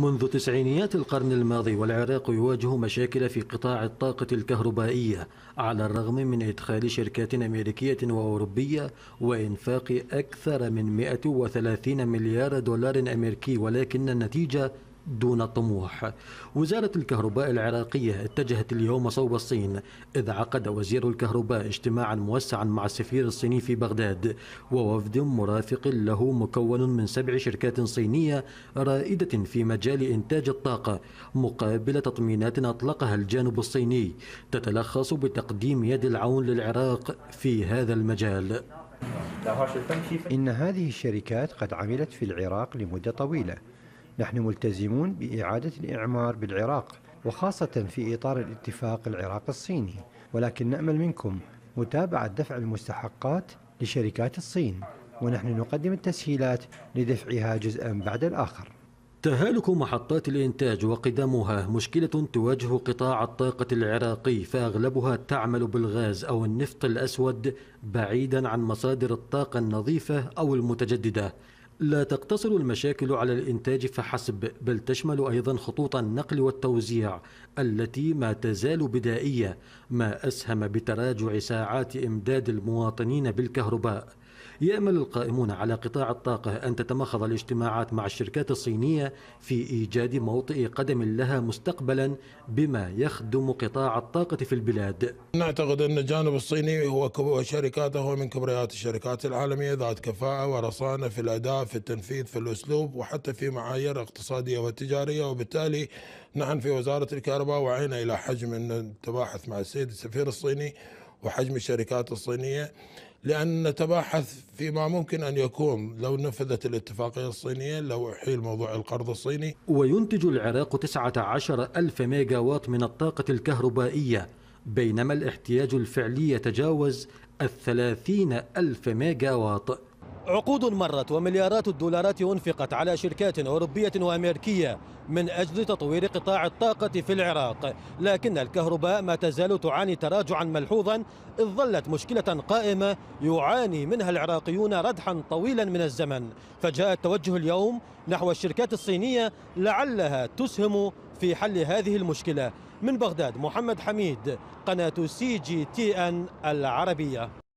منذ تسعينيات القرن الماضي والعراق يواجه مشاكل في قطاع الطاقة الكهربائية على الرغم من إدخال شركات أمريكية وأوروبية وإنفاق أكثر من 130 مليار دولار أمريكي ولكن النتيجة دون طموح وزارة الكهرباء العراقية اتجهت اليوم صوب الصين إذ عقد وزير الكهرباء اجتماعا موسعا مع السفير الصيني في بغداد ووفد مرافق له مكون من سبع شركات صينية رائدة في مجال إنتاج الطاقة مقابل تطمينات أطلقها الجانب الصيني تتلخص بتقديم يد العون للعراق في هذا المجال إن هذه الشركات قد عملت في العراق لمدة طويلة نحن ملتزمون بإعادة الإعمار بالعراق وخاصة في إطار الاتفاق العراق الصيني ولكن نأمل منكم متابعة دفع المستحقات لشركات الصين ونحن نقدم التسهيلات لدفعها جزءا بعد الآخر تهالك محطات الإنتاج وقدمها مشكلة تواجه قطاع الطاقة العراقي فأغلبها تعمل بالغاز أو النفط الأسود بعيدا عن مصادر الطاقة النظيفة أو المتجددة لا تقتصر المشاكل على الإنتاج فحسب بل تشمل أيضا خطوط النقل والتوزيع التي ما تزال بدائية ما أسهم بتراجع ساعات إمداد المواطنين بالكهرباء يأمل القائمون على قطاع الطاقة أن تتمخض الاجتماعات مع الشركات الصينية في إيجاد موطئ قدم لها مستقبلا بما يخدم قطاع الطاقة في البلاد نعتقد أن الجانب الصيني هو شركاته هو من كبريات الشركات العالمية ذات كفاءة ورصانة في الأداء في التنفيذ في الأسلوب وحتى في معايير اقتصادية وتجارية وبالتالي نحن في وزارة الكهرباء وعينا إلى حجم أن نتباحث مع السيد السفير الصيني وحجم الشركات الصينية لأن نتباحث فيما ممكن أن يكون لو نفذت الاتفاقية الصينية لو أحيل موضوع القرض الصيني وينتج العراق 19 ألف ميجا وات من الطاقة الكهربائية بينما الاحتياج الفعلي يتجاوز 30 ألف ميجا وات عقود مرت ومليارات الدولارات أنفقت على شركات أوروبية وأمريكية من أجل تطوير قطاع الطاقة في العراق لكن الكهرباء ما تزال تعاني تراجعا ملحوظا إذ ظلت مشكلة قائمة يعاني منها العراقيون ردحا طويلا من الزمن فجاء التوجه اليوم نحو الشركات الصينية لعلها تسهم في حل هذه المشكلة من بغداد محمد حميد قناة سي جي تي أن العربية